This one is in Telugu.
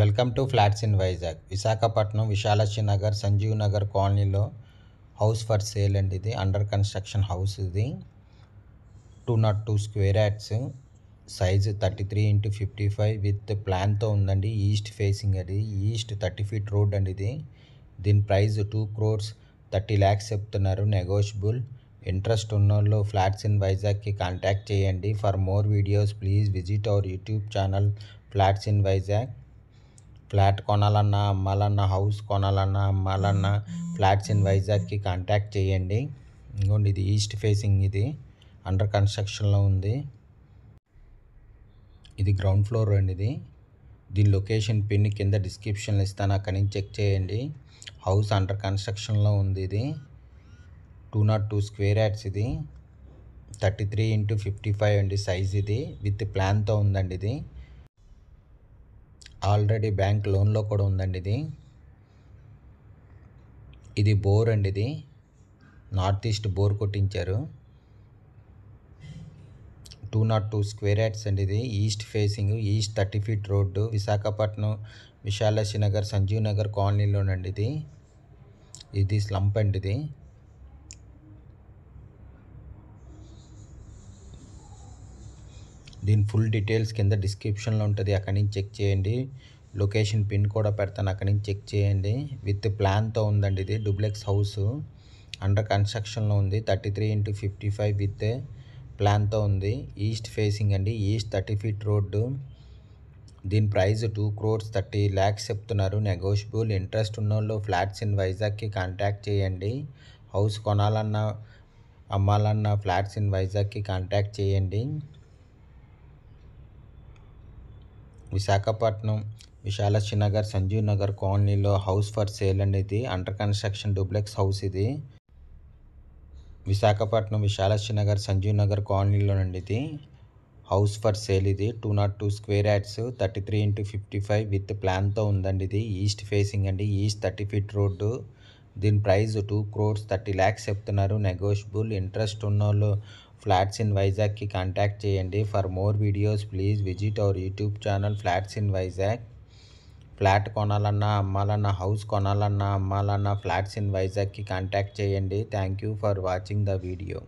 Welcome to flats in Vizag Visakhapatnam Vishalakshi Nagar Sanjeev Nagar కాలనీలో హౌస్ ఫర్ సేల్ అండి ఇది అండర్ కన్స్ట్రక్షన్ హౌస్ ఇది two not two square yards size thirty three into fifty five with ప్లాన్తో ఉందండి ఈస్ట్ ఫేసింగ్ అది ఈస్ట్ థర్టీ ఫీట్ రోడ్ అండి ఇది దీని price two crores thirty lakhs చెప్తున్నారు నెగోషియబుల్ ఇంట్రెస్ట్ ఉన్న వాళ్ళు ఫ్లాట్స్ ఇన్ వైజాగ్కి కాంటాక్ట్ చేయండి for more videos please visit our YouTube channel flats in Vizag flat కొనాలన్నా అమ్మాలన్నా హౌస్ కొనాలన్నా అమ్మాలన్నా hmm. ఫ్లాట్స్ ఇన్ వైజాగ్కి కాంటాక్ట్ చేయండి ఇంకోండి ఇది ఈస్ట్ ఫేసింగ్ ఇది అండర్ కన్స్ట్రక్షన్లో ఉంది ఇది గ్రౌండ్ ఫ్లోర్ అండి ఇది దీని లొకేషన్ పిన్ కింద డిస్క్రిప్షన్లో ఇస్తాను అక్కడి నుంచి చెక్ చేయండి హౌస్ అండర్ కన్స్ట్రక్షన్లో ఉంది ఇది two not two square yards ఇది thirty three into fifty five అండి సైజ్ ఇది విత్ ప్లాన్తో ఉందండి ఇది ఆల్రెడీ బ్యాంక్ లోన్లో కూడా ఉందండి ఇది ఇది బోర్ అండి ఇది నార్త్ ఈస్ట్ బోర్ కొట్టించారు two not two square yards అండి ఇది east facing east thirty feet road Visakhapatnam Vishalakshi Nagar Sanjeev Nagar కాలనీలోనండి ఇది ఇది స్లంప్ అండి ఇది దీని ఫుల్ డీటెయిల్స్ కింద డిస్క్రిప్షన్లో ఉంటుంది అక్కడి నుంచి చెక్ చేయండి లొకేషన్ పిన్ కూడా పెడతాను అక్కడి నుంచి చెక్ చేయండి విత్ ప్లాన్తో ఉందండి ఇది డూప్లెక్స్ హౌస్ అండర్ కన్స్ట్రక్షన్లో ఉంది thirty three into fifty five with ప్లాన్తో ఉంది ఈస్ట్ ఫేసింగ్ అండి ఈస్ట్ థర్టీ ఫీట్ రోడ్డు దీని price two crores thirty lakhs చెప్తున్నారు నెగోషియబుల్ ఇంట్రెస్ట్ ఉన్న వాళ్ళు ఫ్లాట్స్ ఇన్ వైజాగ్కి కాంటాక్ట్ చేయండి హౌస్ కొనాలన్నా అమ్మాలన్నా ఫ్లాట్స్ ఇన్ వైజాగ్కి కాంటాక్ట్ చేయండి విశాఖపట్నం విశాల నగర్ సంజీవ్ నగర్ కాలనీలో హౌస్ ఫర్ సేల్ అండి ఇది అండర్ కన్స్ట్రక్షన్ డూప్లెక్స్ హౌస్ ఇది విశాఖపట్నం విశాల నగర్ సంజీవ్ నగర్ కాలనీలోనండి ఇది హౌస్ ఫర్ సేల్ ఇది two not two square yards thirty three into fifty five with ప్లాన్తో ఉందండి ఇది ఈస్ట్ ఫేసింగ్ అండి ఈస్ట్ థర్టీ ఫీట్ రోడ్డు దీని price two crores thirty lakhs చెప్తున్నారు నెగోషియబుల్ ఇంట్రెస్ట్ ఉన్నోళ్ళు ఫ్లాట్స్ ఇన్ వైజాగ్కి కాంటాక్ట్ చేయండి for more videos please visit our YouTube channel flats in Vizag flat కొనాలన్నా అమ్మాలన్నా హౌస్ కొనాలన్నా అమ్మాలన్నా ఫ్లాట్స్ ఇన్ వైజాగ్కి కాంటాక్ట్ చేయండి thank you for watching the video